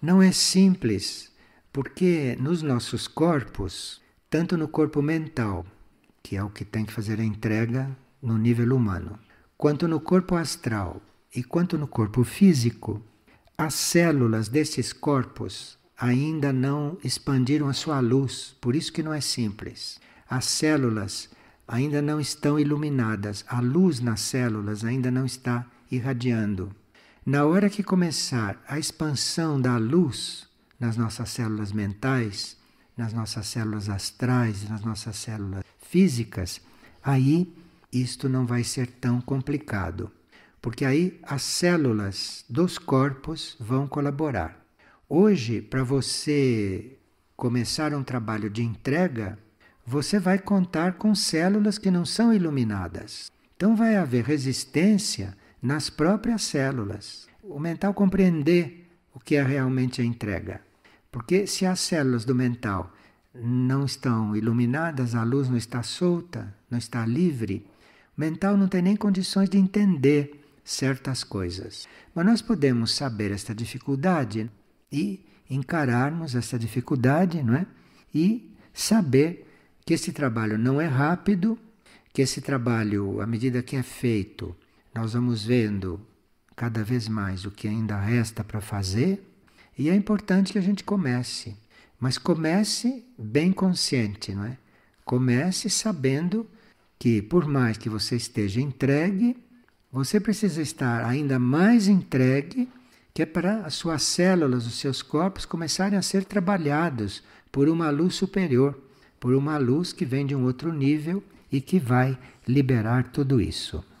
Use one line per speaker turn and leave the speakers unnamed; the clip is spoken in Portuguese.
Não é simples, porque nos nossos corpos, tanto no corpo mental, que é o que tem que fazer a entrega no nível humano, quanto no corpo astral e quanto no corpo físico, as células desses corpos ainda não expandiram a sua luz, por isso que não é simples. As células ainda não estão iluminadas, a luz nas células ainda não está irradiando. Na hora que começar a expansão da luz nas nossas células mentais, nas nossas células astrais, nas nossas células físicas, aí isto não vai ser tão complicado, porque aí as células dos corpos vão colaborar. Hoje, para você começar um trabalho de entrega, você vai contar com células que não são iluminadas. Então vai haver resistência nas próprias células. O mental compreender o que é realmente a entrega. Porque se as células do mental não estão iluminadas, a luz não está solta, não está livre, o mental não tem nem condições de entender certas coisas. Mas nós podemos saber esta dificuldade e encararmos essa dificuldade, não é? E saber que esse trabalho não é rápido, que esse trabalho, à medida que é feito, nós vamos vendo cada vez mais o que ainda resta para fazer, e é importante que a gente comece. Mas comece bem consciente, não é? Comece sabendo que, por mais que você esteja entregue, você precisa estar ainda mais entregue, que é para as suas células, os seus corpos começarem a ser trabalhados por uma luz superior, por uma luz que vem de um outro nível e que vai liberar tudo isso.